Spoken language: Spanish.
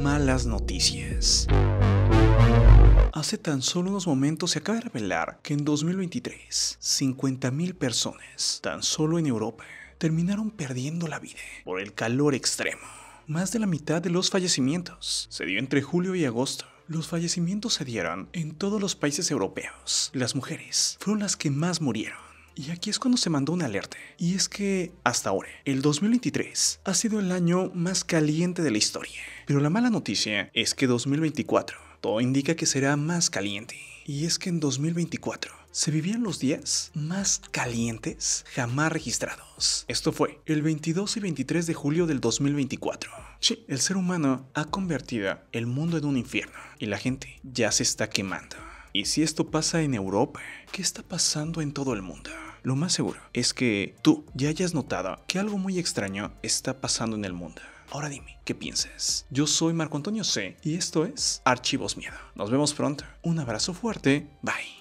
malas noticias. Hace tan solo unos momentos se acaba de revelar que en 2023, 50.000 personas, tan solo en Europa, terminaron perdiendo la vida por el calor extremo. Más de la mitad de los fallecimientos se dio entre julio y agosto. Los fallecimientos se dieron en todos los países europeos. Las mujeres fueron las que más murieron y aquí es cuando se mandó una alerta. Y es que hasta ahora, el 2023 ha sido el año más caliente de la historia. Pero la mala noticia es que 2024 todo indica que será más caliente. Y es que en 2024 se vivían los días más calientes jamás registrados. Esto fue el 22 y 23 de julio del 2024. Sí, el ser humano ha convertido el mundo en un infierno y la gente ya se está quemando. ¿Y si esto pasa en Europa? ¿Qué está pasando en todo el mundo? Lo más seguro es que tú ya hayas notado que algo muy extraño está pasando en el mundo. Ahora dime, ¿qué piensas? Yo soy Marco Antonio C y esto es Archivos Miedo. Nos vemos pronto. Un abrazo fuerte. Bye.